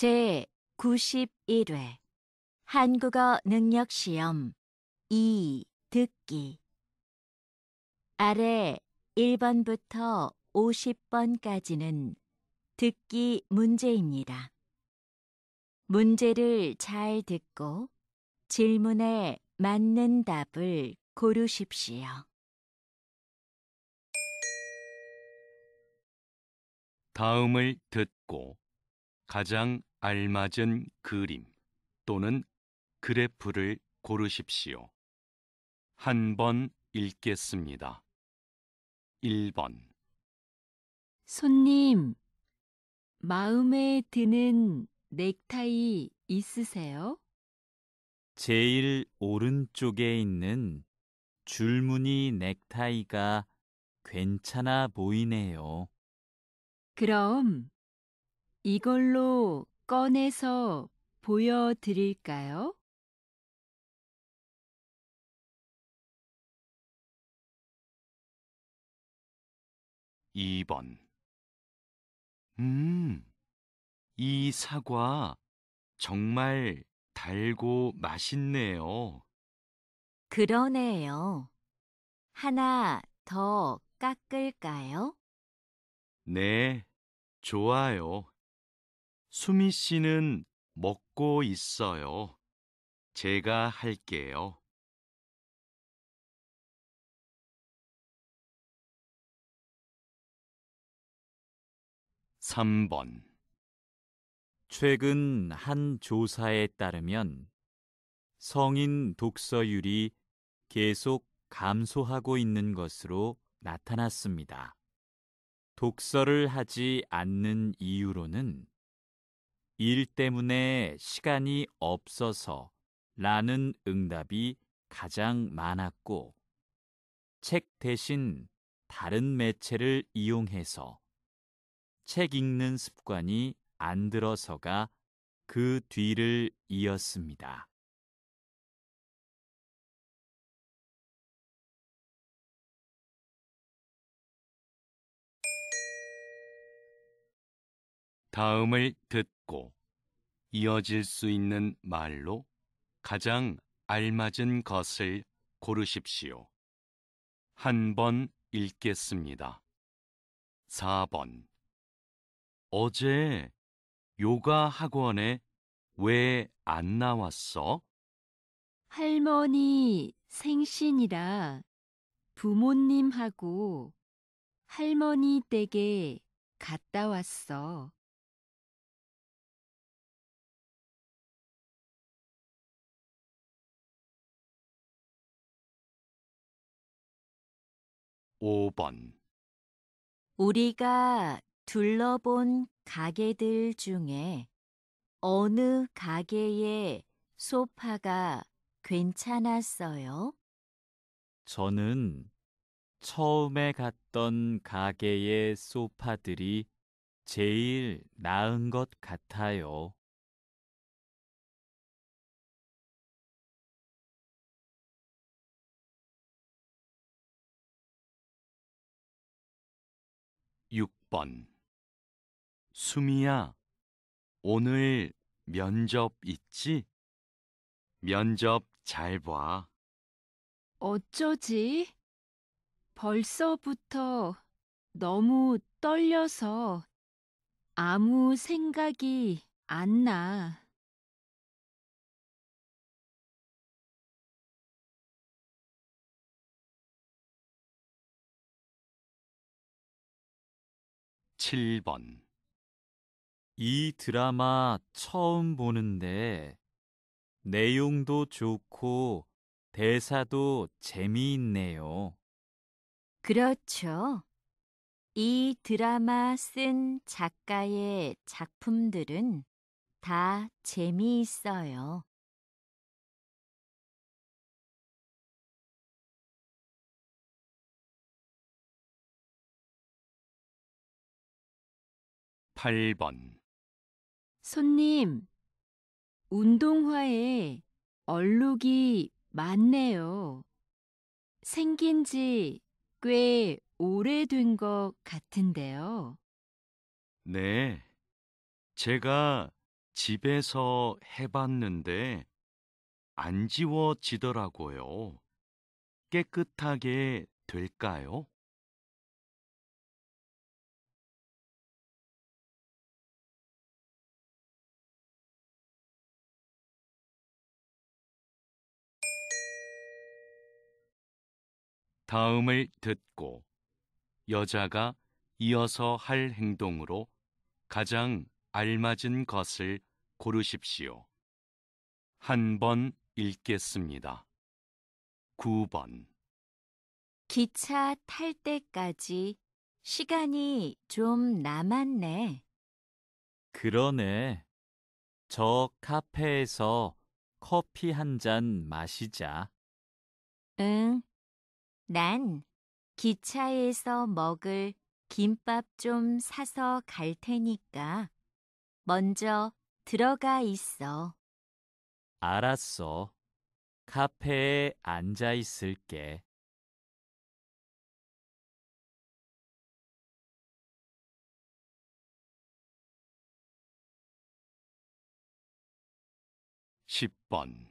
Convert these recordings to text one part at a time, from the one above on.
제 91회 한국어 능력 시험 2 듣기 아래 1번부터 50번까지는 듣기 문제입니다. 문제를 잘 듣고 질문에 맞는 답을 고르십시오. 다음을 듣고 가장 알맞은 그림 또는 그래프를 고르십시오. 한 번 읽겠습니다. 1번 손님, 마음에 드는 넥타이 있으세요? 제일 오른쪽에 있는 줄무늬 넥타이가 괜찮아 보이네요. 그럼 이걸로 꺼내서 보여드릴까요? 이번 음, 이 사과 정말 달고 맛있네요. 그러네요. 하나 더 깎을까요? 네, 좋아요. 수미 씨는 먹고 있어요. 제가 할게요. 3번 최근 한 조사에 따르면 성인 독서율이 계속 감소하고 있는 것으로 나타났습니다. 독서를 하지 않는 이유로는 일 때문에 시간이 없어서 라는 응답이 가장 많았고, 책 대신 다른 매체를 이용해서 책 읽는 습관이 안 들어서가 그 뒤를 이었습니다. 다음을 듣 있고 이어질 수 있는 말로 가장 알맞은 것을 고르십시오. 한 번 읽겠습니다. 4번 어제 요가 학원에 왜 안 나왔어? 할머니 생신이라 부모님하고 할머니 댁에 갔다 왔어. 5번 우리가 둘러본 가게들 중에 어느 가게의 소파가 괜찮았어요? 저는 처음에 갔던 가게의 소파들이 제일 나은 것 같아요. 6번 수미야, 오늘 면접 있지? 면접 잘 봐. 어쩌지? 벌써부터 너무 떨려서 아무 생각이 안 나. 7번 이 드라마 처음 보는데 내용도 좋고 대사도 재미있네요. 그렇죠. 이 드라마 쓴 작가의 작품들은 다 재미있어요. 8번 손님, 운동화에 얼룩이 많네요. 생긴 지 꽤 오래된 것 같은데요. 네, 제가 집에서 해봤는데 안 지워지더라고요. 깨끗하게 될까요? 다음을 듣고 여자가 이어서 할 행동으로 가장 알맞은 것을 고르십시오. 한 번 읽겠습니다. 9번 기차 탈 때까지 시간이 좀 남았네. 그러네. 저 카페에서 커피 한 잔 마시자. 응, 난 기차에서 먹을 김밥 좀 사서 갈 테니까 먼저 들어가 있어. 알았어. 카페에 앉아 있을게. (10번)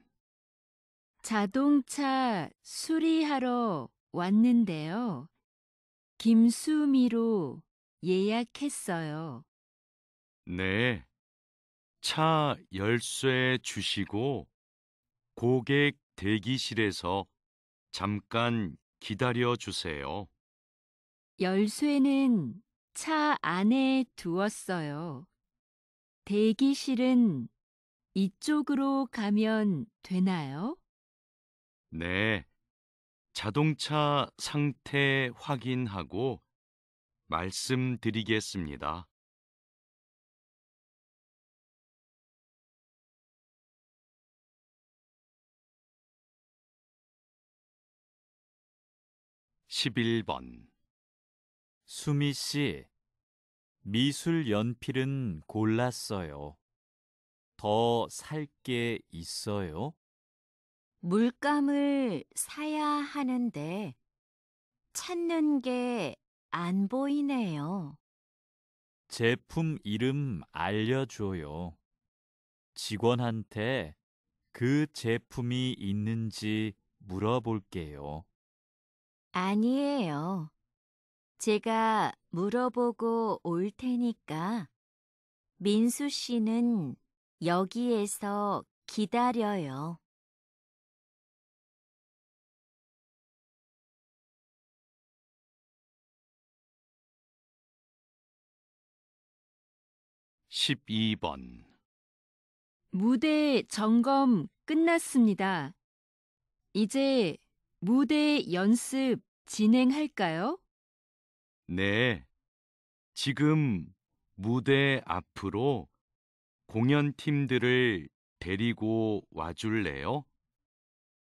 자동차 수리하러 왔는데요. 김수미로 예약했어요. 네. 차 열쇠 주시고 고객 대기실에서 잠깐 기다려 주세요. 열쇠는 차 안에 두었어요. 대기실은 이쪽으로 가면 되나요? 네. 자동차 상태 확인하고 말씀드리겠습니다. 1 1번 수미 씨, 미술 연필은 골랐어요. 더 살 게 있어요? 물감을 사야 하는데 찾는 게 안 보이네요. 제품 이름 알려줘요. 직원한테 그 제품이 있는지 물어볼게요. 아니에요. 제가 물어보고 올 테니까 민수 씨는 여기에서 기다려요. 12번 무대 점검 끝났습니다. 이제 무대 연습 진행할까요? 네. 지금 무대 앞으로 공연팀들을 데리고 와줄래요?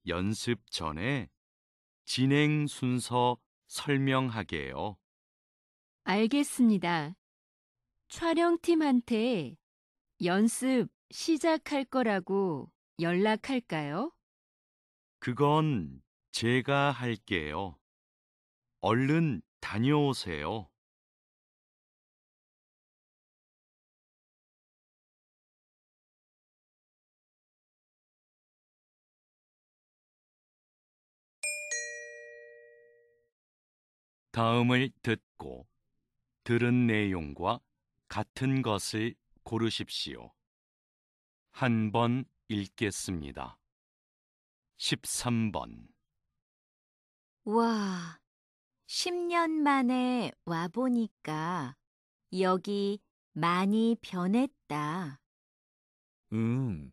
연습 전에 진행 순서 설명하게요. 알겠습니다. 촬영팀한테 연습 시작할 거라고 연락할까요? 그건 제가 할게요. 얼른 다녀오세요. 다음을 듣고 들은 내용과 같은 것을 고르십시오. 한 번 읽겠습니다. 13번. 와, 10년 만에 와보니까 여기 많이 변했다. 응,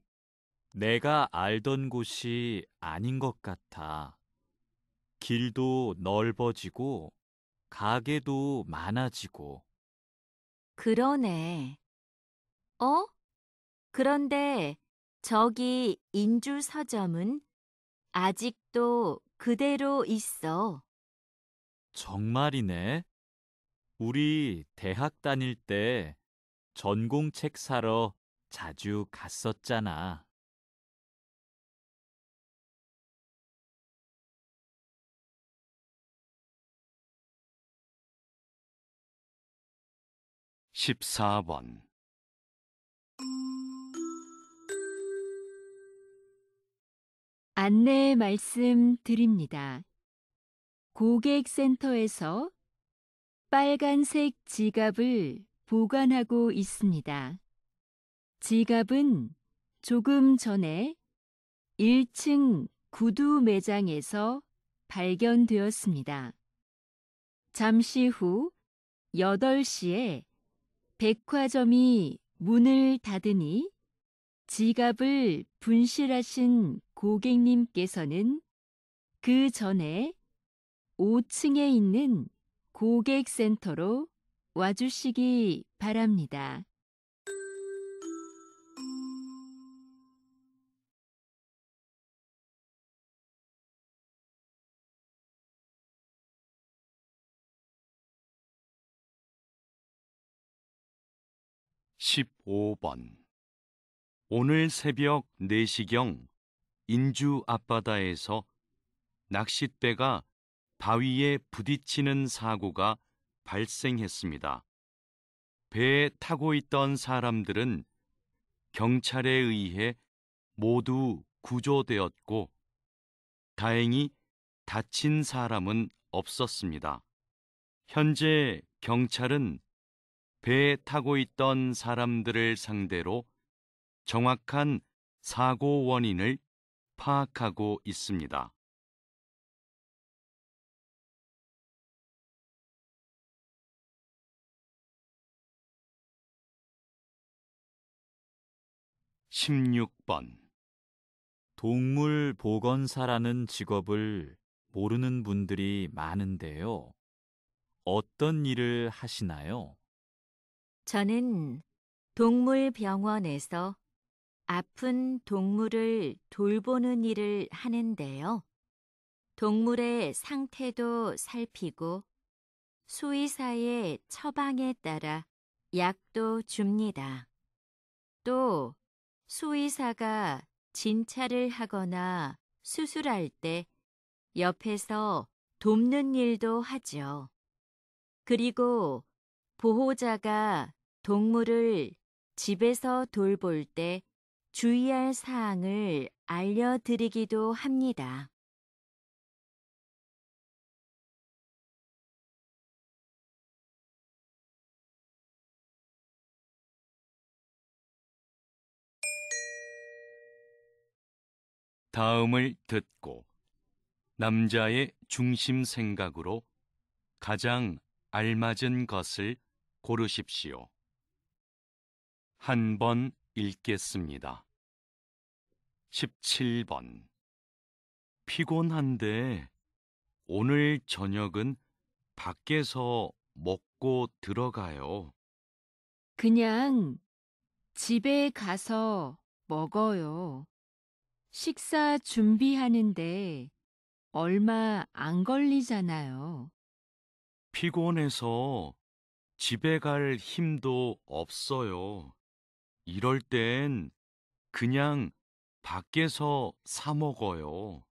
내가 알던 곳이 아닌 것 같아. 길도 넓어지고, 가게도 많아지고. 그러네. 어? 그런데 저기 인주 서점은 아직도 그대로 있어. 정말이네. 우리 대학 다닐 때 전공책 사러 자주 갔었잖아. 14번 안내 말씀 드립니다. 고객센터에서 빨간색 지갑을 보관하고 있습니다. 지갑은 조금 전에 1층 구두 매장에서 발견되었습니다. 잠시 후 8시에 백화점이 문을 닫으니 지갑을 분실하신 고객님께서는 그 전에 5층에 있는 고객센터로 와주시기 바랍니다. 15번 오늘 새벽 4시경 인주 앞바다에서 낚싯대가 바위에 부딪히는 사고가 발생했습니다. 배에 타고 있던 사람들은 경찰에 의해 모두 구조되었고 다행히 다친 사람은 없었습니다. 현재 경찰은 배에 타고 있던 사람들을 상대로 정확한 사고 원인을 파악하고 있습니다. 1 6번 동물 보건사라는 직업을 모르는 분들이 많은데요. 어떤 일을 하시나요? 저는 동물병원에서 아픈 동물을 돌보는 일을 하는데요. 동물의 상태도 살피고 수의사의 처방에 따라 약도 줍니다. 또 수의사가 진찰을 하거나 수술할 때 옆에서 돕는 일도 하죠. 그리고 보호자가 동물을 집에서 돌볼 때 주의할 사항을 알려드리기도 합니다. 다음을 듣고 남자의 중심 생각으로 가장 알맞은 것을 고르십시오. 한번 읽겠습니다. 17번 피곤한데 오늘 저녁은 밖에서 먹고 들어가요. 그냥 집에 가서 먹어요. 식사 준비하는데 얼마 안 걸리잖아요. 피곤해서 집에 갈 힘도 없어요. 이럴 땐 그냥 밖에서 사 먹어요.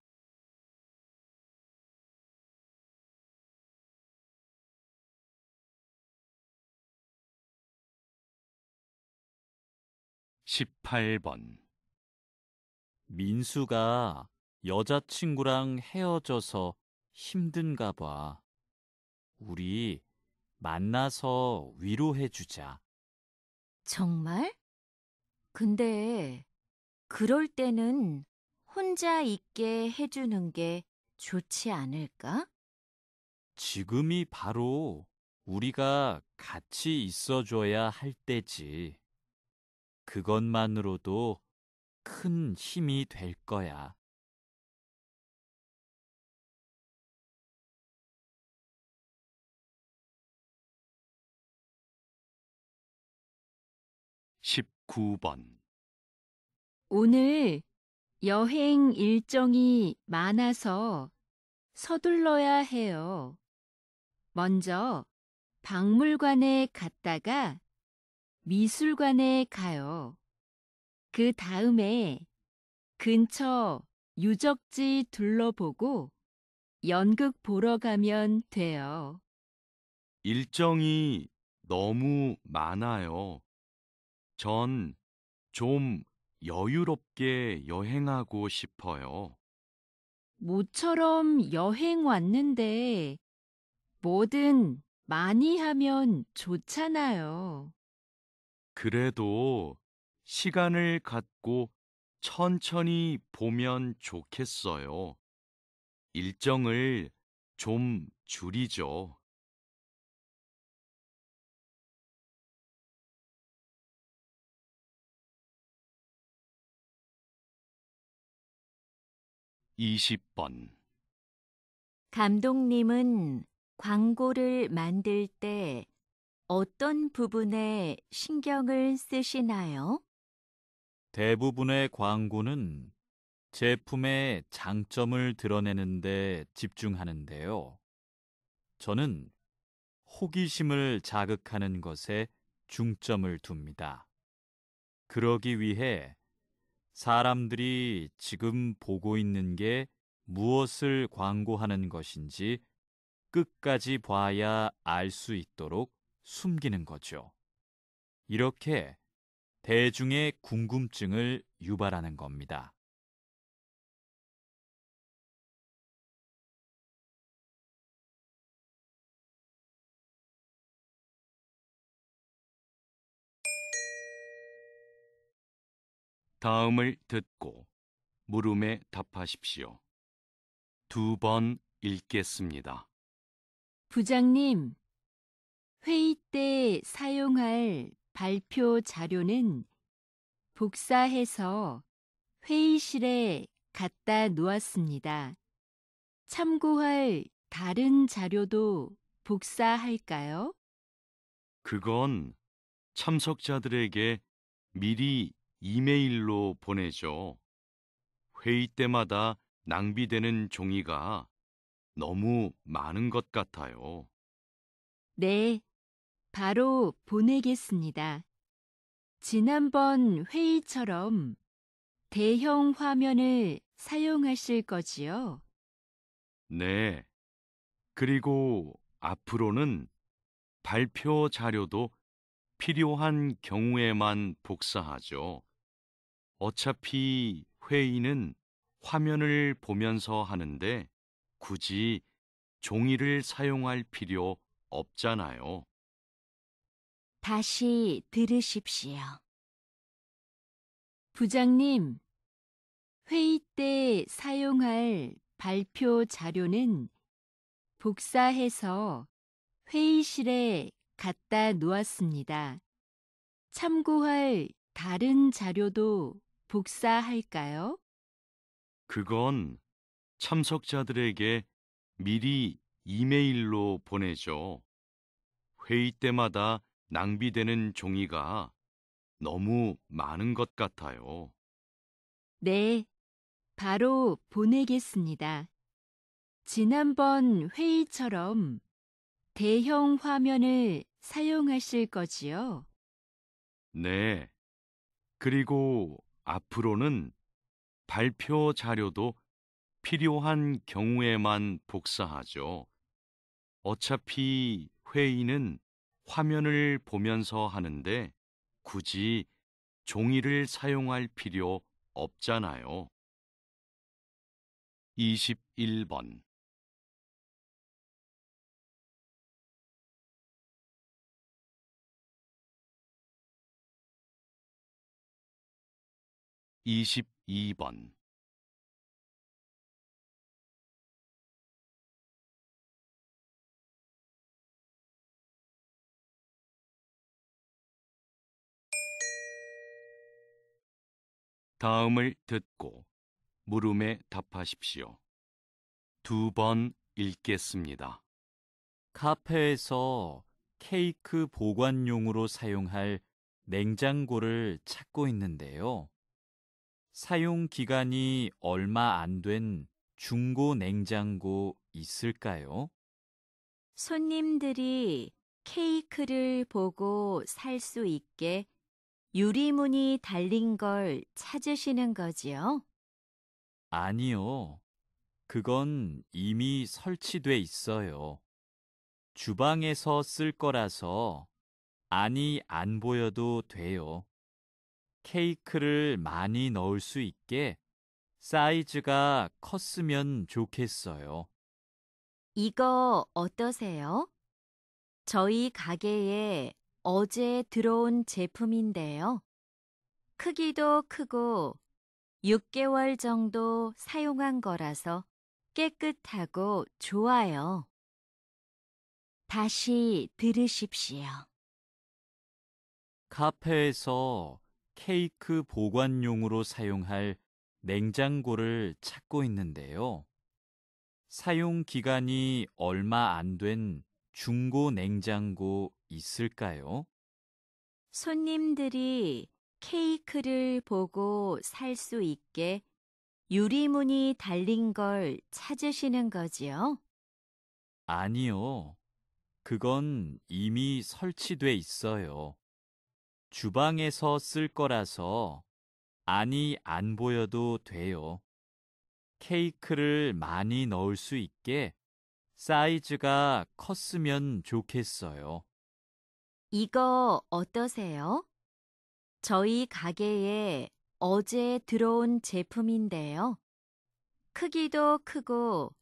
1 8번 민수가 여자친구랑 헤어져서 힘든가 봐. 우리 만나서 위로해 주자. 정말? 근데 그럴 때는 혼자 있게 해주는 게 좋지 않을까? 지금이 바로 우리가 같이 있어줘야 할 때지. 그것만으로도 큰 힘이 될 거야. 9번 오늘 여행 일정이 많아서 서둘러야 해요. 먼저 박물관에 갔다가 미술관에 가요. 그 다음에 근처 유적지 둘러보고 연극 보러 가면 돼요. 일정이 너무 많아요. 전좀 여유롭게 여행하고 싶어요. 모처럼 여행 왔는데 뭐든 많이 하면 좋잖아요. 그래도 시간을 갖고 천천히 보면 좋겠어요. 일정을 좀 줄이죠. 20번 감독님은 광고를 만들 때 어떤 부분에 신경을 쓰시나요? 대부분의 광고는 제품의 장점을 드러내는데 집중하는데요. 저는 호기심을 자극하는 것에 중점을 둡니다. 그러기 위해 사람들이 지금 보고 있는 게 무엇을 광고하는 것인지 끝까지 봐야 알 수 있도록 숨기는 거죠. 이렇게 대중의 궁금증을 유발하는 겁니다. 다음을 듣고 물음에 답하십시오. 두 번 읽겠습니다. 부장님, 회의 때 사용할 발표 자료는 복사해서 회의실에 갖다 놓았습니다. 참고할 다른 자료도 복사할까요? 그건 참석자들에게 미리 이메일로 보내죠. 회의 때마다 낭비되는 종이가 너무 많은 것 같아요. 네, 바로 보내겠습니다. 지난번 회의처럼 대형 화면을 사용하실 거지요? 네. 그리고 앞으로는 발표 자료도 필요한 경우에만 복사하죠. 어차피 회의는 화면을 보면서 하는데 굳이 종이를 사용할 필요 없잖아요. 다시 들으십시오. 부장님, 회의 때 사용할 발표 자료는 복사해서 회의실에 갖다 놓았습니다. 참고할 다른 자료도 복사할까요? 그건 참석자들에게 미리 이메일로 보내죠. 회의 때마다 낭비되는 종이가 너무 많은 것 같아요. 네, 바로 보내겠습니다. 지난번 회의처럼 대형 화면을 사용하실 거지요? 네. 그리고 앞으로는 발표 자료도 필요한 경우에만 복사하죠. 어차피 회의는 화면을 보면서 하는데 굳이 종이를 사용할 필요 없잖아요. 21번 22번 '다음을 듣고 물음에 답하십시오. 두 번 읽겠습니다. 카페에서 케이크 보관용으로 사용할 냉장고를 찾고 있는데요. 사용 기간이 얼마 안 된 중고 냉장고 있을까요? 손님들이 케이크를 보고 살 수 있게 유리문이 달린 걸 찾으시는 거지요? 아니요. 그건 이미 설치돼 있어요. 주방에서 쓸 거라서 안이 안 보여도 돼요. 케이크를 많이 넣을 수 있게 사이즈가 컸으면 좋겠어요. 이거 어떠세요? 저희 가게에 어제 들어온 제품인데요. 크기도 크고 6개월 정도 사용한 거라서 깨끗하고 좋아요. 다시 들으십시오. 카페에서 케이크 보관용으로 사용할 냉장고를 찾고 있는데요. 사용 기간이 얼마 안 된 중고 냉장고 있을까요? 손님들이 케이크를 보고 살 수 있게 유리문이 달린 걸 찾으시는 거지요? 아니요. 그건 이미 설치돼 있어요. 주방에서 쓸 거라서 안이 안 보여도 돼요. 케이크를 많이 넣을 수 있게 사이즈가 컸으면 좋겠어요. 이거 어떠세요? 저희 가게에 어제 들어온 제품인데요. 크기도 크고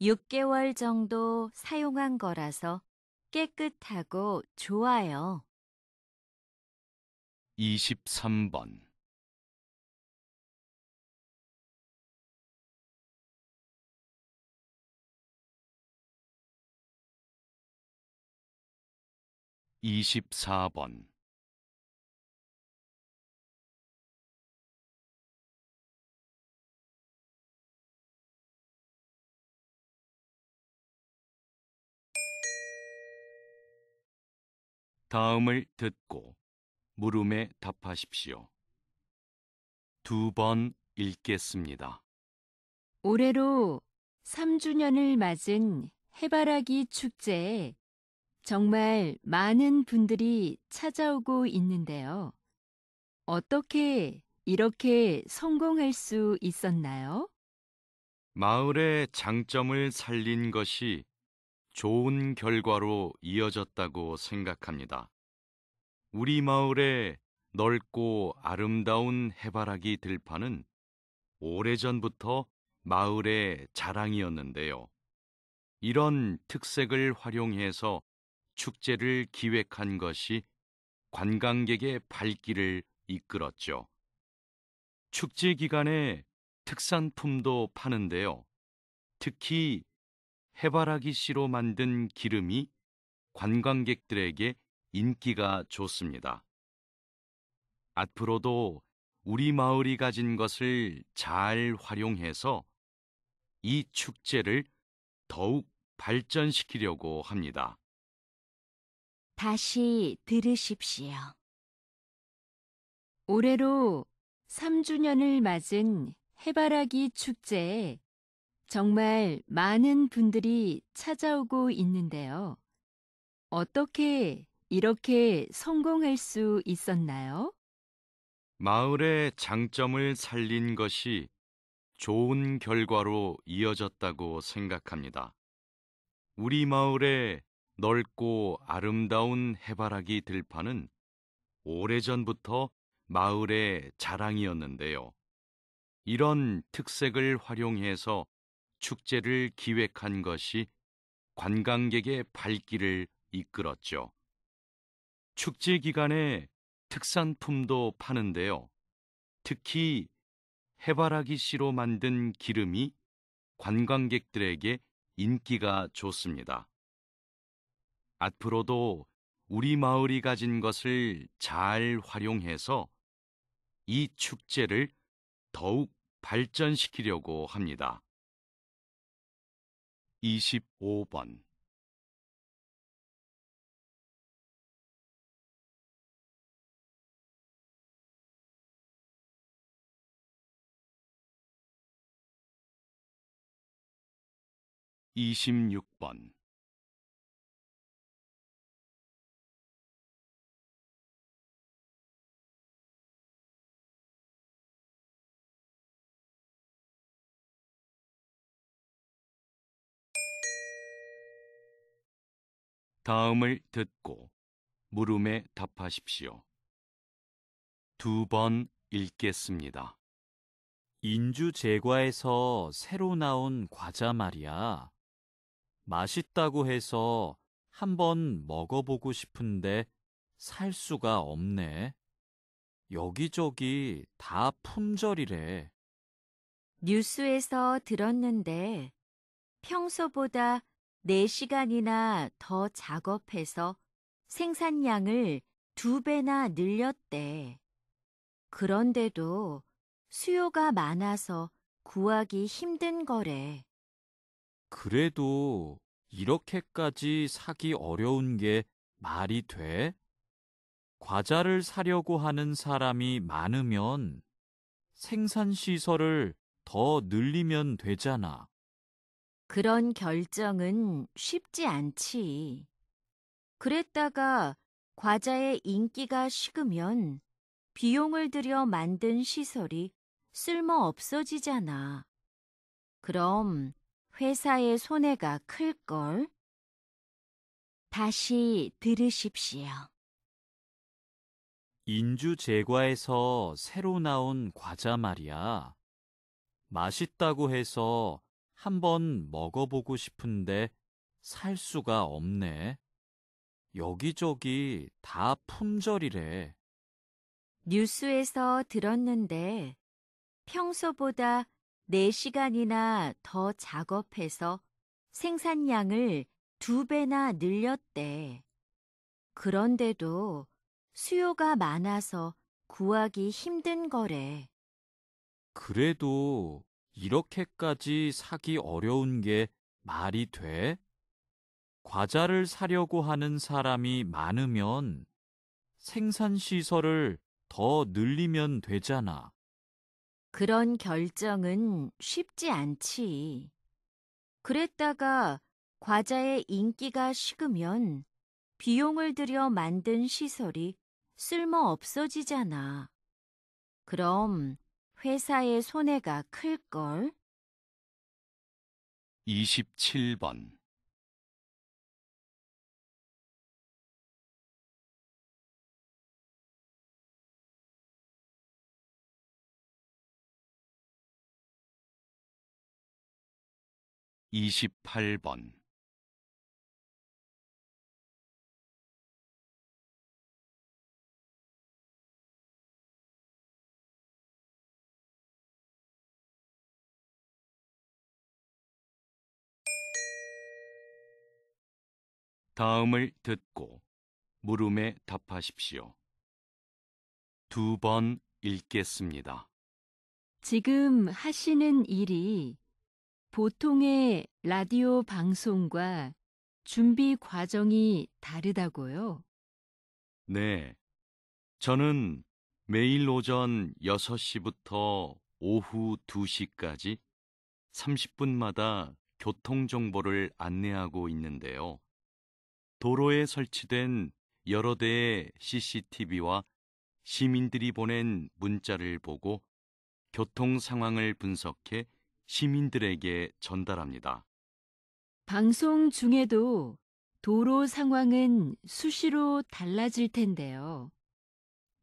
6개월 정도 사용한 거라서 깨끗하고 좋아요. 23번 2 4번 다음을 듣고 물음에 답하십시오. 두 번 읽겠습니다. 올해로 3주년을 맞은 해바라기 축제에 정말 많은 분들이 찾아오고 있는데요. 어떻게 이렇게 성공할 수 있었나요? 마을의 장점을 살린 것이 좋은 결과로 이어졌다고 생각합니다. 우리 마을의 넓고 아름다운 해바라기 들판은 오래전부터 마을의 자랑이었는데요. 이런 특색을 활용해서 축제를 기획한 것이 관광객의 발길을 이끌었죠. 축제 기간에 특산품도 파는데요. 특히 해바라기 씨로 만든 기름이 관광객들에게 인기가 좋습니다. 앞으로도 우리 마을이 가진 것을 잘 활용해서 이 축제를 더욱 발전시키려고 합니다. 다시 들으십시오. 올해로 3주년을 맞은 해바라기 축제에 정말 많은 분들이 찾아오고 있는데요. 어떻게 이렇게 성공할 수 있었나요? 마을의 장점을 살린 것이 좋은 결과로 이어졌다고 생각합니다. 우리 마을의 넓고 아름다운 해바라기 들판은 오래전부터 마을의 자랑이었는데요. 이런 특색을 활용해서 축제를 기획한 것이 관광객의 발길을 이끌었죠. 축제 기간에 특산품도 파는데요. 특히 해바라기 씨로 만든 기름이 관광객들에게 인기가 좋습니다. 앞으로도 우리 마을이 가진 것을 잘 활용해서 이 축제를 더욱 발전시키려고 합니다. 25번 26번 다음을 듣고 물음에 답하십시오. 두 번 읽겠습니다. 인주제과에서 새로 나온 과자 말이야. 맛있다고 해서 한번 먹어보고 싶은데 살 수가 없네. 여기저기 다 품절이래. 뉴스에서 들었는데 평소보다 4시간이나 더 작업해서 생산량을 두 배나 늘렸대. 그런데도 수요가 많아서 구하기 힘든 거래. 그래도 이렇게까지 사기 어려운 게 말이 돼? 과자를 사려고 하는 사람이 많으면 생산시설을 더 늘리면 되잖아. 그런 결정은 쉽지 않지. 그랬다가 과자의 인기가 식으면 비용을 들여 만든 시설이 쓸모 없어지잖아. 그럼 회사의 손해가 클걸? 다시 들으십시오. 인주제과에서 새로 나온 과자 말이야. 맛있다고 해서 한번 먹어보고 싶은데 살 수가 없네. 여기저기 다 품절이래. 뉴스에서 들었는데 평소보다 4시간이나 더 작업해서 생산량을 두배나 늘렸대. 그런데도 수요가 많아서 구하기 힘든 거래. 그래도 이렇게까지 사기 어려운 게 말이 돼? 과자를 사려고 하는 사람이 많으면 생산시설을 더 늘리면 되잖아. 그런 결정은 쉽지 않지. 그랬다가 과자의 인기가 식으면 비용을 들여 만든 시설이 쓸모 없어지잖아. 그럼 회사의 손해가 클걸? 27번 28번 다음을 듣고 물음에 답하십시오. 두 번 읽겠습니다. 지금 하시는 일이 보통의 라디오 방송과 준비 과정이 다르다고요? 네. 저는 매일 오전 6시부터 오후 2시까지 30분마다 교통정보를 안내하고 있는데요. 도로에 설치된 여러 대의 CCTV와 시민들이 보낸 문자를 보고 교통 상황을 분석해 시민들에게 전달합니다. 방송 중에도 도로 상황은 수시로 달라질 텐데요.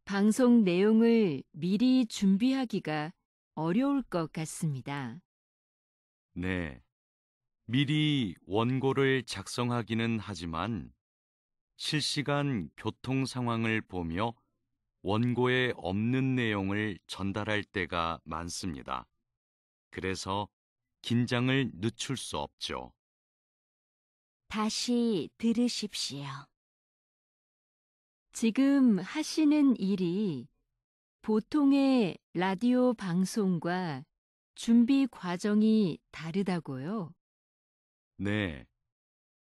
방송 내용을 미리 준비하기가 어려울 것 같습니다. 네. 미리 원고를 작성하기는 하지만 실시간 교통 상황을 보며 원고에 없는 내용을 전달할 때가 많습니다. 그래서 긴장을 늦출 수 없죠. 다시 들으십시오. 지금 하시는 일이 보통의 라디오 방송과 준비 과정이 다르다고요? 네.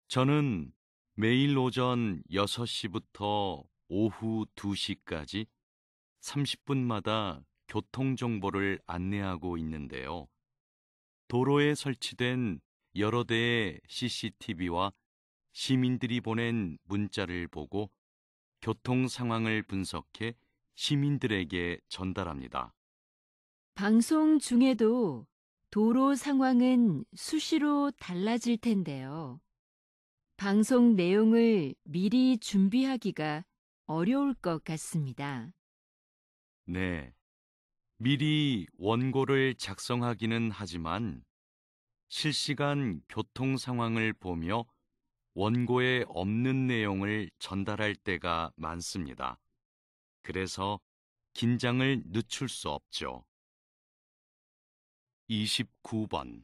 저는 매일 오전 6시부터 오후 2시까지 30분마다 교통정보를 안내하고 있는데요. 도로에 설치된 여러 대의 CCTV와 시민들이 보낸 문자를 보고 교통 상황을 분석해 시민들에게 전달합니다. 방송 중에도 도로 상황은 수시로 달라질 텐데요. 방송 내용을 미리 준비하기가 어려울 것 같습니다. 네. 미리 원고를 작성하기는 하지만 실시간 교통 상황을 보며 원고에 없는 내용을 전달할 때가 많습니다. 그래서 긴장을 늦출 수 없죠. 29번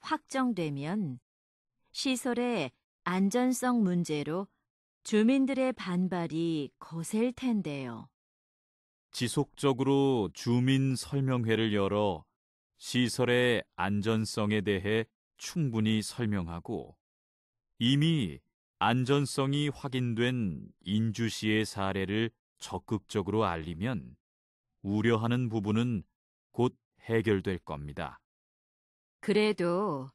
확정되면 시설의 안전성 문제로 주민들의 반발이 거셀 텐데요. 지속적으로 주민 설명회를 열어 시설의 안전성에 대해 충분히 설명하고 이미 안전성이 확인된 인주시의 사례를 적극적으로 알리면 우려하는 부분은 곧 해결될 겁니다. 그래도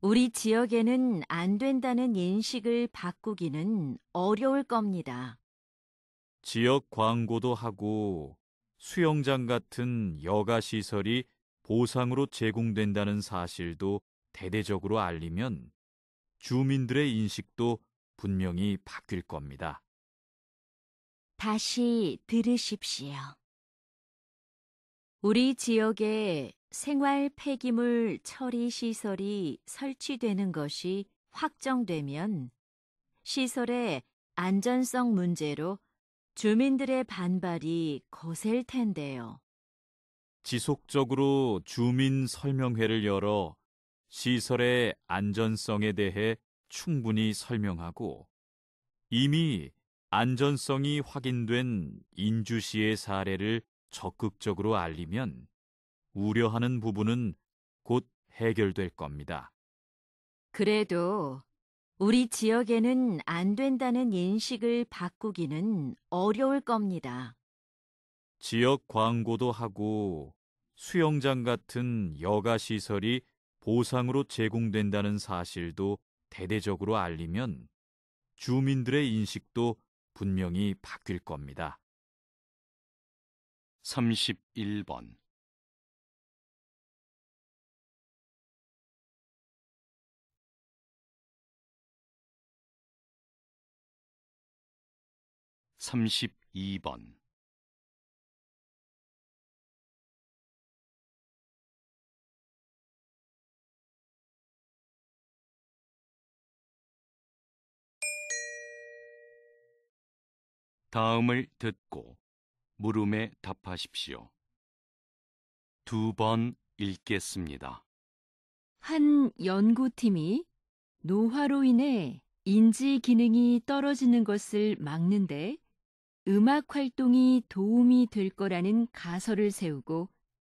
우리 지역에는 안 된다는 인식을 바꾸기는 어려울 겁니다. 지역 광고도 하고 수영장 같은 여가 시설이 보상으로 제공된다는 사실도 대대적으로 알리면 주민들의 인식도 분명히 바뀔 겁니다. 다시 들으십시오. 우리 지역에 생활 폐기물 처리 시설이 설치되는 것이 확정되면 시설의 안전성 문제로 주민들의 반발이 거셀 텐데요. 지속적으로 주민 설명회를 열어 시설의 안전성에 대해 충분히 설명하고 이미 안전성이 확인된 인주시의 사례를 적극적으로 알리면 우려하는 부분은 곧 해결될 겁니다. 그래도 우리 지역에는 안 된다는 인식을 바꾸기는 어려울 겁니다. 지역 광고도 하고 수영장 같은 여가 시설이 보상으로 제공된다는 사실도 대대적으로 알리면 주민들의 인식도 분명히 바뀔 겁니다. 31번 32번 다음을 듣고 물음에 답하십시오. 두 번 읽겠습니다. 한 연구팀이 노화로 인해 인지 기능이 떨어지는 것을 막는데 음악 활동이 도움이 될 거라는 가설을 세우고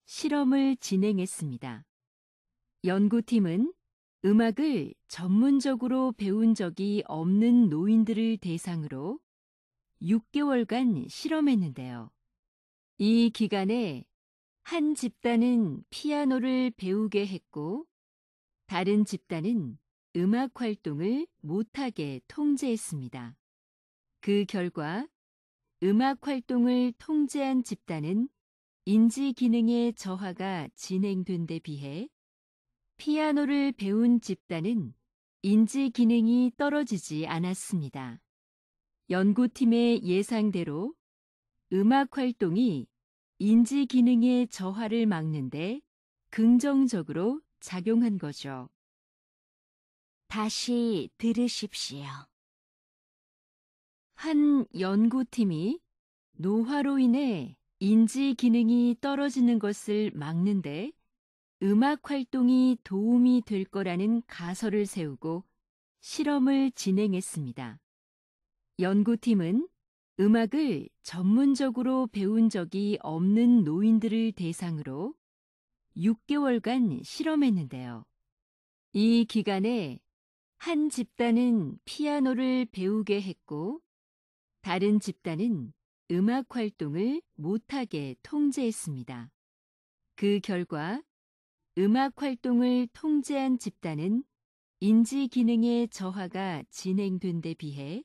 실험을 진행했습니다. 연구팀은 음악을 전문적으로 배운 적이 없는 노인들을 대상으로 6개월간 실험했는데요. 이 기간에 한 집단은 피아노를 배우게 했고 다른 집단은 음악 활동을 못하게 통제했습니다. 그 결과 음악 활동을 통제한 집단은 인지 기능의 저하가 진행된 데 비해 피아노를 배운 집단은 인지 기능이 떨어지지 않았습니다. 연구팀의 예상대로 음악 활동이 인지 기능의 저하를 막는데 긍정적으로 작용한 거죠. 다시 들으십시오. 한 연구팀이 노화로 인해 인지 기능이 떨어지는 것을 막는데 음악 활동이 도움이 될 거라는 가설을 세우고 실험을 진행했습니다. 연구팀은 음악을 전문적으로 배운 적이 없는 노인들을 대상으로 6개월간 실험했는데요. 이 기간에 한 집단은 피아노를 배우게 했고 다른 집단은 음악 활동을 못하게 통제했습니다. 그 결과 음악 활동을 통제한 집단은 인지 기능의 저하가 진행된 데 비해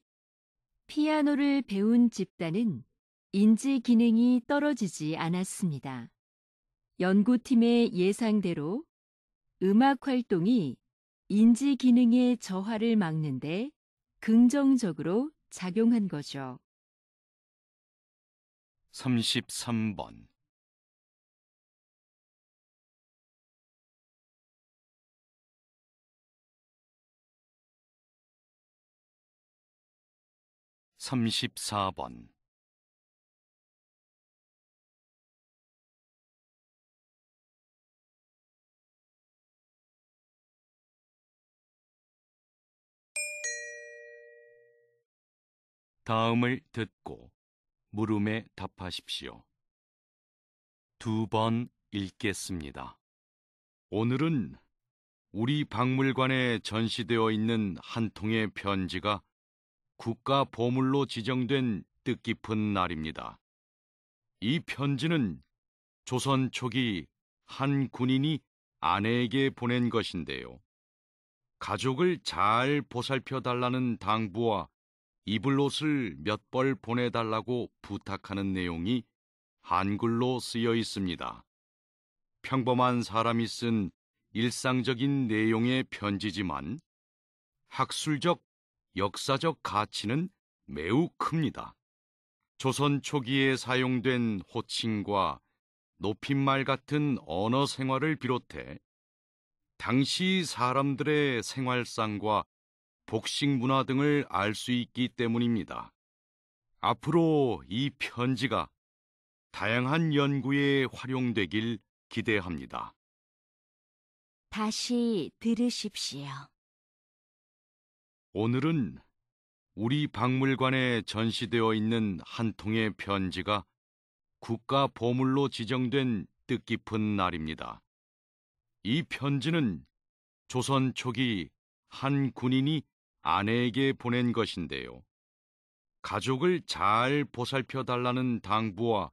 피아노를 배운 집단은 인지 기능이 떨어지지 않았습니다. 연구팀의 예상대로 음악 활동이 인지 기능의 저하를 막는데 긍정적으로 작용한 거죠. 33번 3 4번 다음을 듣고 물음에 답하십시오. 두 번 읽겠습니다. 오늘은 우리 박물관에 전시되어 있는 한 통의 편지가 국가 보물로 지정된 뜻깊은 날입니다. 이 편지는 조선 초기 한 군인이 아내에게 보낸 것인데요. 가족을 잘 보살펴 달라는 당부와 입을 옷을 몇 벌 보내달라고 부탁하는 내용이 한글로 쓰여 있습니다. 평범한 사람이 쓴 일상적인 내용의 편지지만 학술적, 역사적 가치는 매우 큽니다. 조선 초기에 사용된 호칭과 높임말 같은 언어 생활을 비롯해 당시 사람들의 생활상과 복싱 문화 등을 알 수 있기 때문입니다. 앞으로 이 편지가 다양한 연구에 활용되길 기대합니다. 다시 들으십시오. 오늘은 우리 박물관에 전시되어 있는 한 통의 편지가 국가 보물로 지정된 뜻깊은 날입니다. 이 편지는 조선 초기 한 군인이 아내에게 보낸 것인데요. 가족을 잘 보살펴 달라는 당부와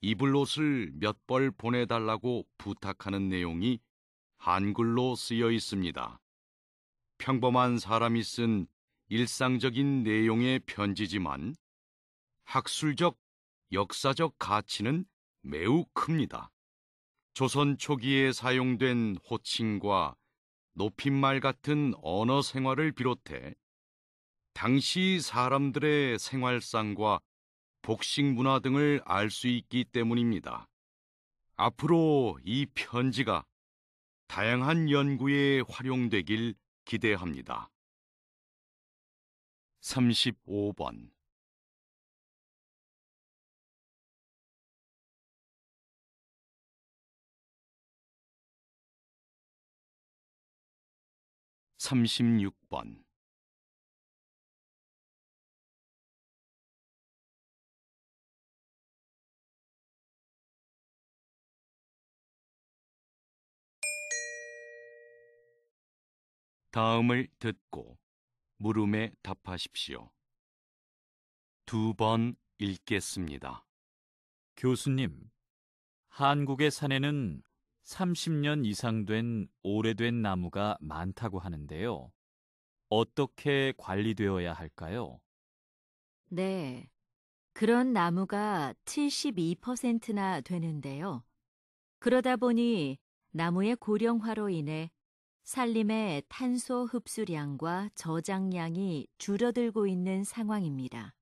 입을 옷을 몇 벌 보내달라고 부탁하는 내용이 한글로 쓰여 있습니다. 평범한 사람이 쓴 일상적인 내용의 편지지만 학술적, 역사적 가치는 매우 큽니다. 조선 초기에 사용된 호칭과 높임말 같은 언어 생활을 비롯해 당시 사람들의 생활상과 복싱 문화 등을 알 수 있기 때문입니다. 앞으로 이 편지가 다양한 연구에 활용되길 기대합니다. 35번 36번 다음을 듣고 물음에 답하십시오. 두 번 읽겠습니다. 교수님, 한국의 산에는 30년 이상 된 오래된 나무가 많다고 하는데요. 어떻게 관리되어야 할까요? 네. 그런 나무가 72%나 되는데요. 그러다 보니 나무의 고령화로 인해 산림의 탄소 흡수량과 저장량이 줄어들고 있는 상황입니다.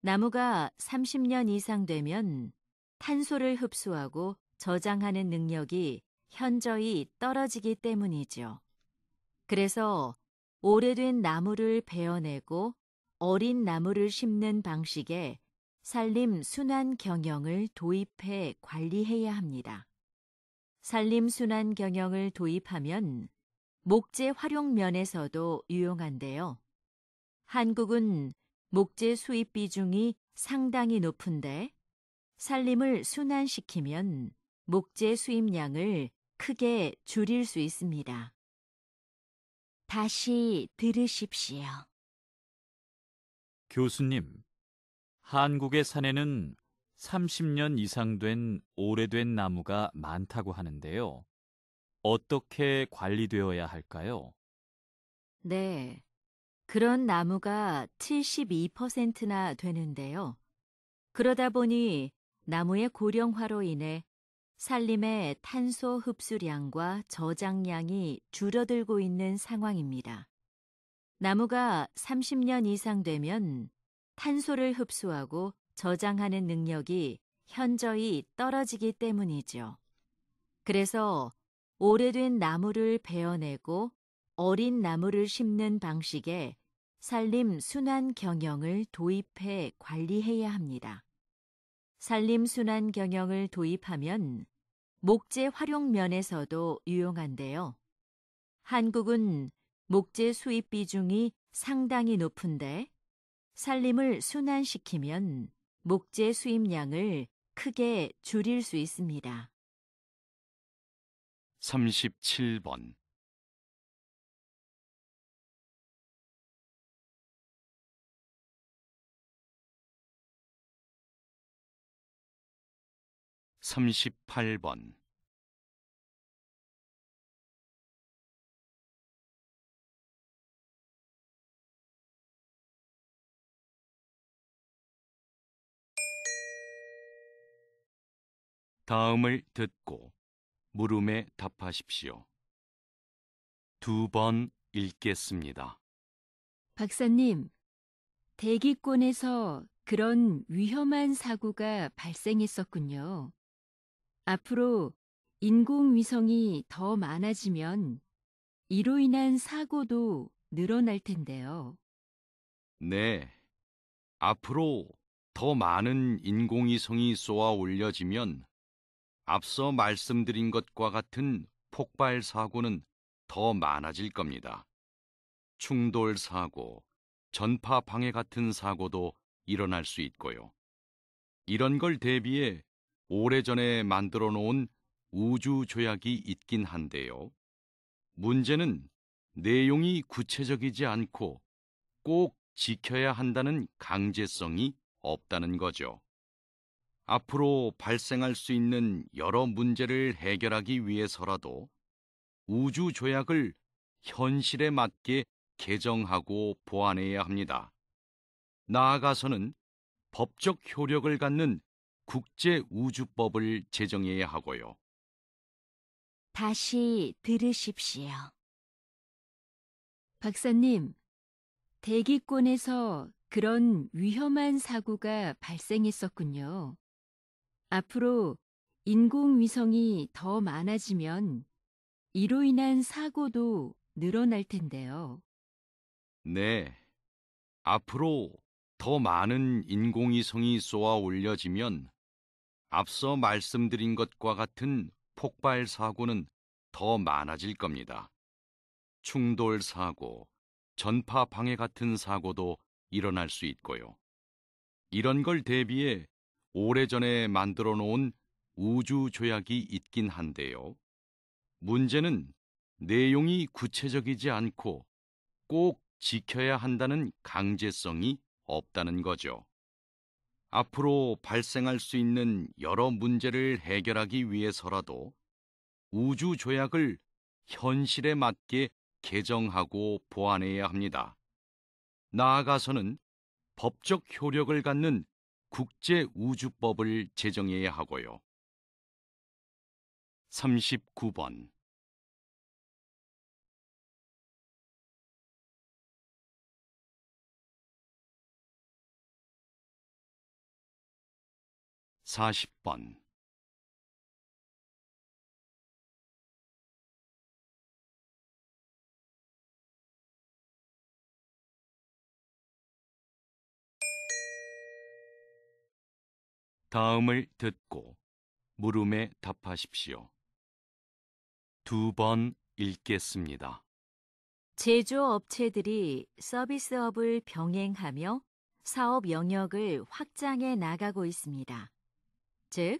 나무가 30년 이상 되면 탄소를 흡수하고 저장하는 능력이 현저히 떨어지기 때문이죠. 그래서 오래된 나무를 베어내고 어린 나무를 심는 방식에 산림 순환 경영을 도입해 관리해야 합니다. 산림 순환 경영을 도입하면 목재 활용 면에서도 유용한데요. 한국은 목재 수입 비중이 상당히 높은데 산림을 순환시키면 목재 수입량을 크게 줄일 수 있습니다. 다시 들으십시오. 교수님, 한국의 산에는 30년 이상 된 오래된 나무가 많다고 하는데요. 어떻게 관리되어야 할까요? 네. 그런 나무가 72%나 되는데요. 그러다 보니 나무의 고령화로 인해 산림의 탄소 흡수량과 저장량이 줄어들고 있는 상황입니다. 나무가 30년 이상 되면 탄소를 흡수하고 저장하는 능력이 현저히 떨어지기 때문이죠. 그래서 오래된 나무를 베어내고 어린 나무를 심는 방식에 산림 순환 경영을 도입해 관리해야 합니다. 산림순환 경영을 도입하면 목재 활용 면에서도 유용한데요. 한국은 목재 수입 비중이 상당히 높은데 산림을 순환시키면 목재 수입량을 크게 줄일 수 있습니다. 37번 38번 다음을 듣고 물음에 답하십시오. 두 번 읽겠습니다. 박사님, 대기권에서 그런 위험한 사고가 발생했었군요. 앞으로 인공위성이 더 많아지면 이로 인한 사고도 늘어날 텐데요. 네. 앞으로 더 많은 인공위성이 쏘아 올려지면 앞서 말씀드린 것과 같은 폭발 사고는 더 많아질 겁니다. 충돌 사고, 전파 방해 같은 사고도 일어날 수 있고요. 이런 걸 대비해 오래전에 만들어 놓은 우주 조약이 있긴 한데요. 문제는 내용이 구체적이지 않고 꼭 지켜야 한다는 강제성이 없다는 거죠. 앞으로 발생할 수 있는 여러 문제를 해결하기 위해서라도 우주 조약을 현실에 맞게 개정하고 보완해야 합니다. 나아가서는 법적 효력을 갖는 국제우주법을 제정해야 하고요. 다시 들으십시오. 박사님, 대기권에서 그런 위험한 사고가 발생했었군요. 앞으로 인공위성이 더 많아지면 이로 인한 사고도 늘어날 텐데요. 네. 앞으로 더 많은 인공위성이 쏘아 올려지면 앞서 말씀드린 것과 같은 폭발 사고는 더 많아질 겁니다. 충돌 사고, 전파 방해 같은 사고도 일어날 수 있고요. 이런 걸 대비해 오래전에 만들어 놓은 우주 조약이 있긴 한데요. 문제는 내용이 구체적이지 않고 꼭 지켜야 한다는 강제성이 없다는 거죠. 앞으로 발생할 수 있는 여러 문제를 해결하기 위해서라도 우주 조약을 현실에 맞게 개정하고 보완해야 합니다. 나아가서는 법적 효력을 갖는 국제우주법을 제정해야 하고요. 39번 40번 다음을 듣고 물음에 답하십시오. 두 번 읽겠습니다. 제조업체들이 서비스업을 병행하며 사업 영역을 확장해 나가고 있습니다. 즉,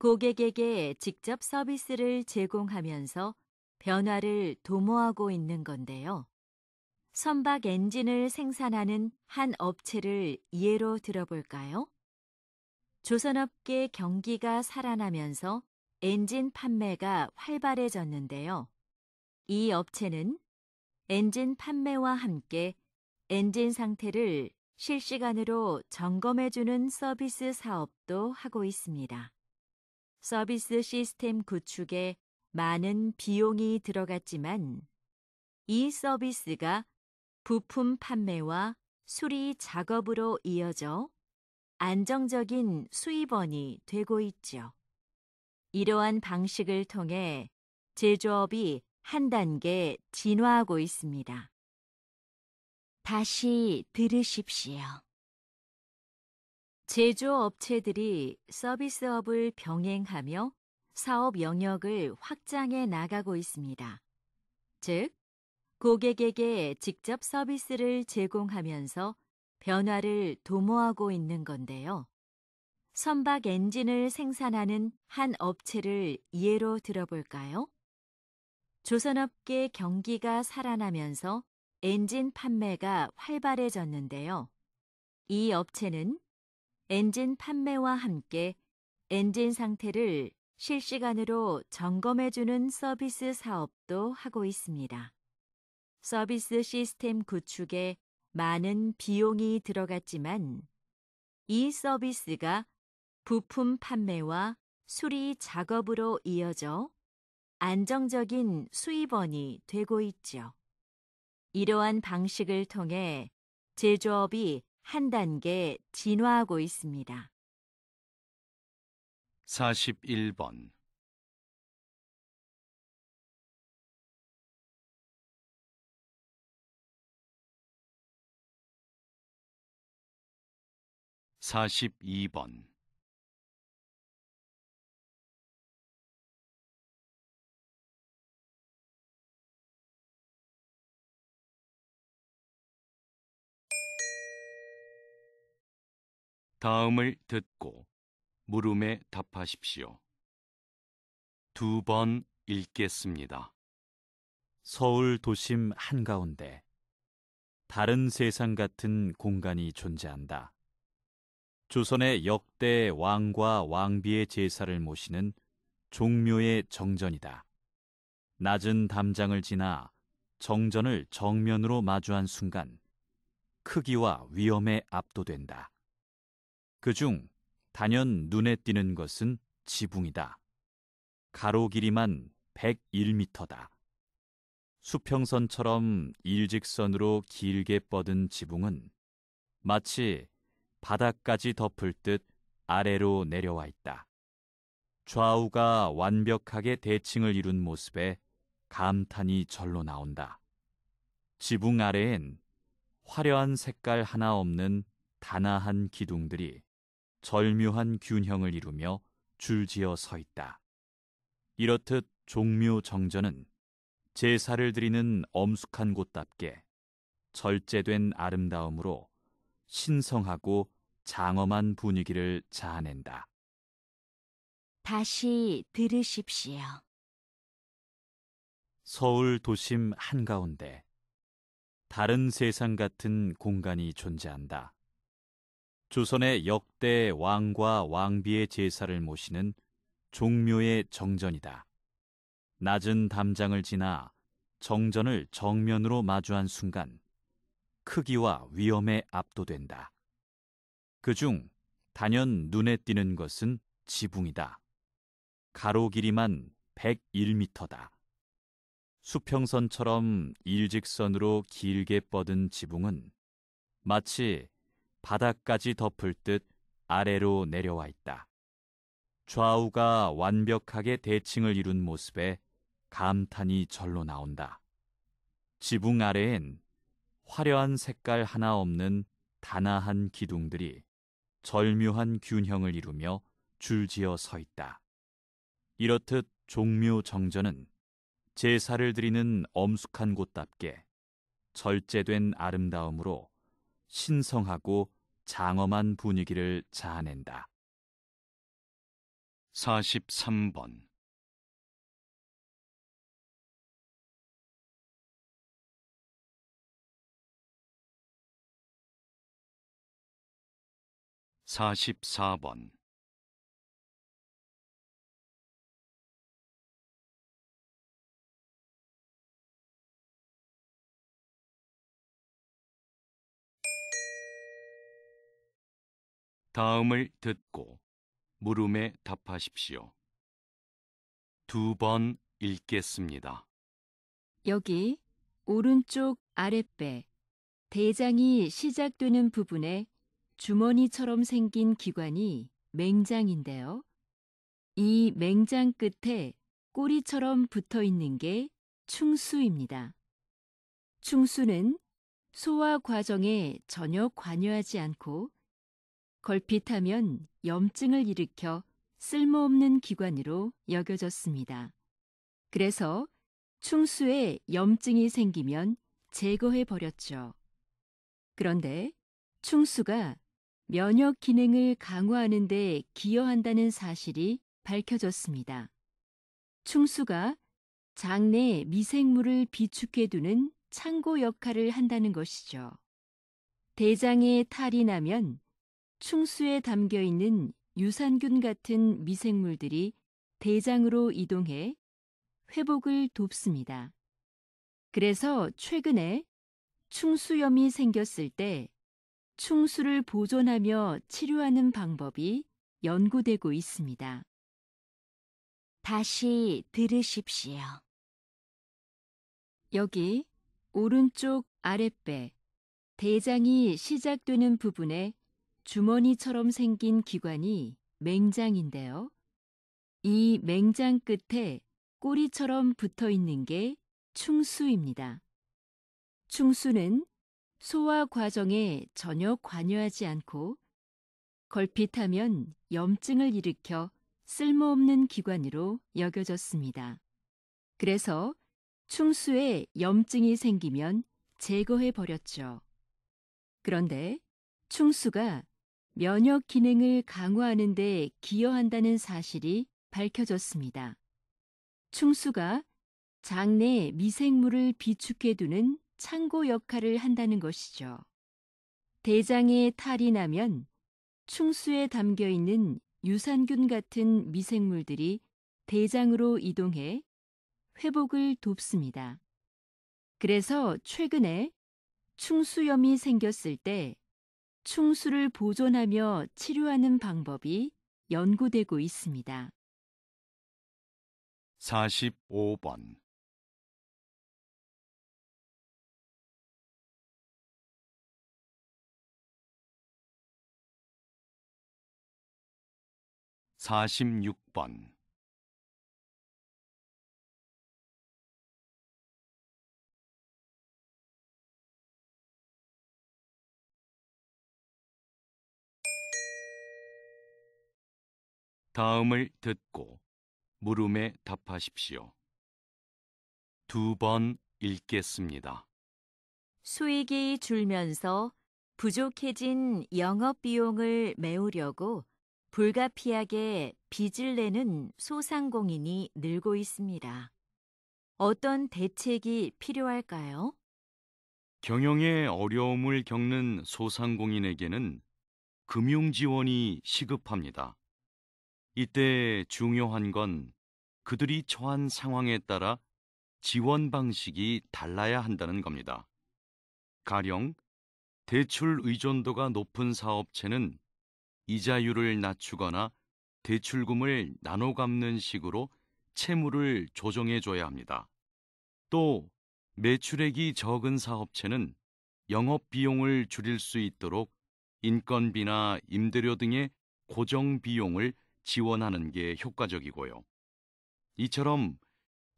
고객에게 직접 서비스를 제공하면서 변화를 도모하고 있는 건데요. 선박 엔진을 생산하는 한 업체를 예로 들어볼까요? 조선업계 경기가 살아나면서 엔진 판매가 활발해졌는데요. 이 업체는 엔진 판매와 함께 엔진 상태를 실시간으로 점검해주는 서비스 사업도 하고 있습니다. 서비스 시스템 구축에 많은 비용이 들어갔지만 이 서비스가 부품 판매와 수리 작업으로 이어져 안정적인 수입원이 되고 있죠. 이러한 방식을 통해 제조업이 한 단계 진화하고 있습니다. 다시 들으십시오. 제조업체들이 서비스업을 병행하며 사업 영역을 확장해 나가고 있습니다. 즉, 고객에게 직접 서비스를 제공하면서 변화를 도모하고 있는 건데요. 선박 엔진을 생산하는 한 업체를 예로 들어볼까요? 조선업계 경기가 살아나면서 엔진 판매가 활발해졌는데요. 이 업체는 엔진 판매와 함께 엔진 상태를 실시간으로 점검해주는 서비스 사업도 하고 있습니다. 서비스 시스템 구축에 많은 비용이 들어갔지만 이 서비스가 부품 판매와 수리 작업으로 이어져 안정적인 수입원이 되고 있죠. 이러한 방식을 통해 제조업이 한 단계 진화하고 있습니다. 41번 사십번 다음을 듣고 물음에 답하십시오. 두 번 읽겠습니다. 서울 도심 한가운데 다른 세상 같은 공간이 존재한다. 조선의 역대 왕과 왕비의 제사를 모시는 종묘의 정전이다. 낮은 담장을 지나 정전을 정면으로 마주한 순간 크기와 위험에 압도된다. 그중 단연 눈에 띄는 것은 지붕이다. 가로 길이만 101m다. 수평선처럼 일직선으로 길게 뻗은 지붕은 마치 바닥까지 덮을 듯 아래로 내려와 있다. 좌우가 완벽하게 대칭을 이룬 모습에 감탄이 절로 나온다. 지붕 아래엔 화려한 색깔 하나 없는 단아한 기둥들이 절묘한 균형을 이루며 줄지어 서 있다. 이렇듯 종묘 정전은 제사를 드리는 엄숙한 곳답게 절제된 아름다움으로 신성하고 장엄한 분위기를 자아낸다. 다시 들으십시오. 서울 도심 한가운데 다른 세상 같은 공간이 존재한다. 조선의 역대 왕과 왕비의 제사를 모시는 종묘의 정전이다. 낮은 담장을 지나 정전을 정면으로 마주한 순간 크기와 위험에 압도된다. 그 중 단연 눈에 띄는 것은 지붕이다. 가로 길이만 101m다. 수평선처럼 일직선으로 길게 뻗은 지붕은 마치 바닥까지 덮을 듯 아래로 내려와 있다. 좌우가 완벽하게 대칭을 이룬 모습에 감탄이 절로 나온다. 지붕 아래엔 화려한 색깔 하나 없는 단아한 기둥들이 절묘한 균형을 이루며 줄지어 서 있다. 이렇듯 종묘 정전은 제사를 드리는 엄숙한 곳답게 절제된 아름다움으로 신성하고 장엄한 분위기를 자아낸다. 43번 (44번) 다음을 듣고 물음에 답하십시오. 두 번 읽겠습니다. 여기 오른쪽 아랫배 대장이 시작되는 부분에 주머니처럼 생긴 기관이 맹장인데요. 이 맹장 끝에 꼬리처럼 붙어 있는 게 충수입니다. 충수는 소화 과정에 전혀 관여하지 않고 걸핏하면 염증을 일으켜 쓸모없는 기관으로 여겨졌습니다. 그래서 충수에 염증이 생기면 제거해 버렸죠. 그런데 충수가 면역 기능을 강화하는 데 기여한다는 사실이 밝혀졌습니다. 충수가 장내 미생물을 비축해 두는 창고 역할을 한다는 것이죠. 대장에 탈이 나면 충수에 담겨 있는 유산균 같은 미생물들이 대장으로 이동해 회복을 돕습니다. 그래서 최근에 충수염이 생겼을 때 충수를 보존하며 치료하는 방법이 연구되고 있습니다. 다시 들으십시오. 여기 오른쪽 아랫배 대장이 시작되는 부분에 주머니처럼 생긴 기관이 맹장인데요. 이 맹장 끝에 꼬리처럼 붙어 있는 게 충수입니다. 충수는 소화 과정에 전혀 관여하지 않고 걸핏하면 염증을 일으켜 쓸모없는 기관으로 여겨졌습니다. 그래서 충수에 염증이 생기면 제거해 버렸죠. 그런데 충수가 면역 기능을 강화하는 데 기여한다는 사실이 밝혀졌습니다. 충수가 장내 미생물을 비축해 두는 창고 역할을 한다는 것이죠. 대장에 탈이 나면 충수에 담겨 있는 유산균 같은 미생물들이 대장으로 이동해 회복을 돕습니다. 그래서 최근에 충수염이 생겼을 때 충수를 보존하며 치료하는 방법이 연구되고 있습니다. 45번 46번 다음을 듣고 물음에 답하십시오. 두 번 읽겠습니다. 수익이 줄면서 부족해진 영업 비용을 메우려고 불가피하게 빚을 내는 소상공인이 늘고 있습니다. 어떤 대책이 필요할까요? 경영에 어려움을 겪는 소상공인에게는 금융 지원이 시급합니다. 이때 중요한 건 그들이 처한 상황에 따라 지원 방식이 달라야 한다는 겁니다. 가령 대출 의존도가 높은 사업체는 이자율을 낮추거나 대출금을 나눠 갚는 식으로 채무를 조정해 줘야 합니다. 또 매출액이 적은 사업체는 영업 비용을 줄일 수 있도록 인건비나 임대료 등의 고정 비용을 지원하는 게 효과적이고요. 이처럼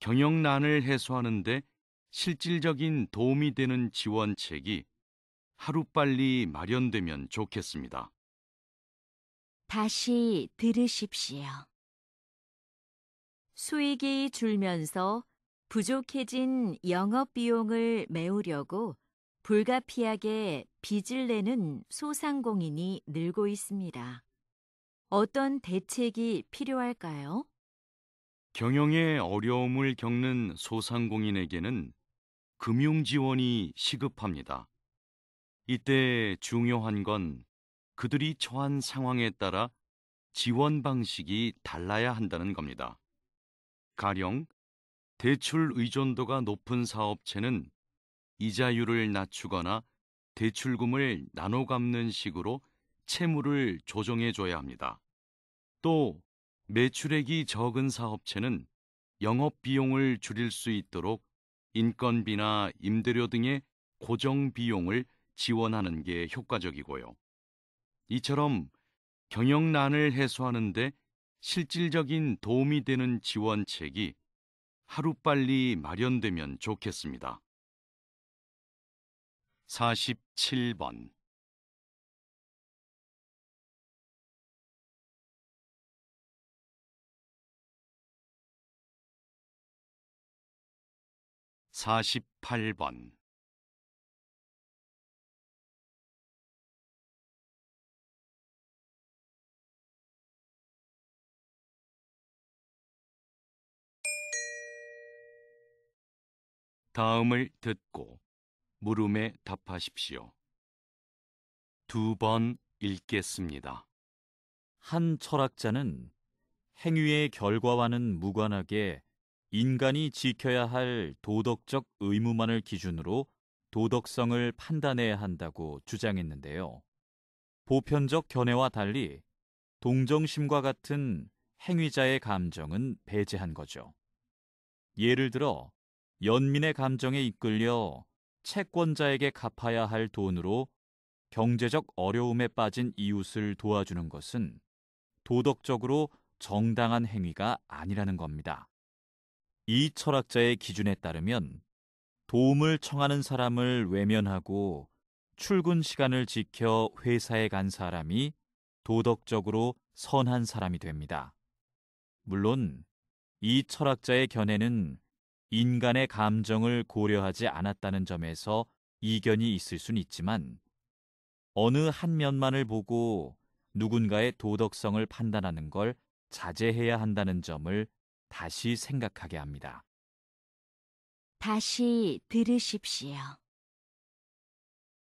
경영난을 해소하는데 실질적인 도움이 되는 지원책이 하루빨리 마련되면 좋겠습니다. 다시 들으십시오. 수익이 줄면서 부족해진 영업비용을 메우려고 불가피하게 빚을 내는 소상공인이 늘고 있습니다. 어떤 대책이 필요할까요? 경영의 어려움을 겪는 소상공인에게는 금융 지원이 시급합니다. 이때 중요한 건 그들이 처한 상황에 따라 지원 방식이 달라야 한다는 겁니다. 가령 대출 의존도가 높은 사업체는 이자율을 낮추거나 대출금을 나눠 갚는 식으로 채무를 조정해 줘야 합니다. 또 매출액이 적은 사업체는 영업 비용을 줄일 수 있도록 인건비나 임대료 등의 고정 비용을 지원하는 게 효과적이고요. 이처럼 경영난을 해소하는데 실질적인 도움이 되는 지원책이 하루빨리 마련되면 좋겠습니다. 47번 48번 다음을 듣고 물음에 답하십시오. 두 번 읽겠습니다. 한 철학자는 행위의 결과와는 무관하게 인간이 지켜야 할 도덕적 의무만을 기준으로 도덕성을 판단해야 한다고 주장했는데요. 보편적 견해와 달리 동정심과 같은 행위자의 감정은 배제한 거죠. 예를 들어 연민의 감정에 이끌려 채권자에게 갚아야 할 돈으로 경제적 어려움에 빠진 이웃을 도와주는 것은 도덕적으로 정당한 행위가 아니라는 겁니다. 이 철학자의 기준에 따르면 도움을 청하는 사람을 외면하고 출근 시간을 지켜 회사에 간 사람이 도덕적으로 선한 사람이 됩니다. 물론 이 철학자의 견해는 인간의 감정을 고려하지 않았다는 점에서 이견이 있을 순 있지만 어느 한 면만을 보고 누군가의 도덕성을 판단하는 걸 자제해야 한다는 점을 다시 생각하게 합니다. 다시 들으십시오.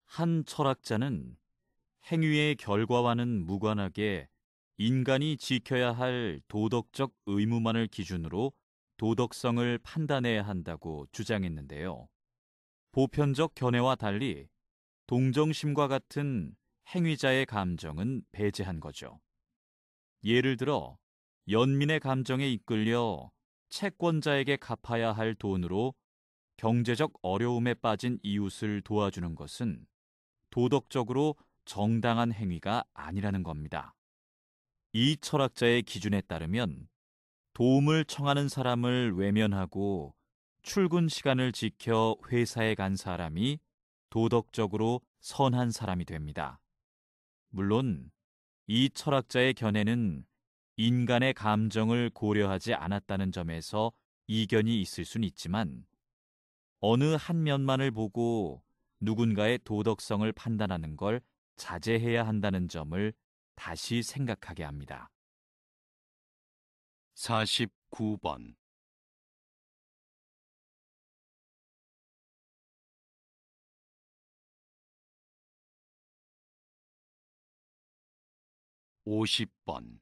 한 철학자는 행위의 결과와는 무관하게 인간이 지켜야 할 도덕적 의무만을 기준으로 도덕성을 판단해야 한다고 주장했는데요. 보편적 견해와 달리 동정심과 같은 행위자의 감정은 배제한 거죠. 예를 들어 연민의 감정에 이끌려 채권자에게 갚아야 할 돈으로 경제적 어려움에 빠진 이웃을 도와주는 것은 도덕적으로 정당한 행위가 아니라는 겁니다. 이 철학자의 기준에 따르면 도움을 청하는 사람을 외면하고 출근 시간을 지켜 회사에 간 사람이 도덕적으로 선한 사람이 됩니다. 물론 이 철학자의 견해는 인간의 감정을 고려하지 않았다는 점에서 이견이 있을 순 있지만 어느 한 면만을 보고 누군가의 도덕성을 판단하는 걸 자제해야 한다는 점을 다시 생각하게 합니다. 49번 오십 번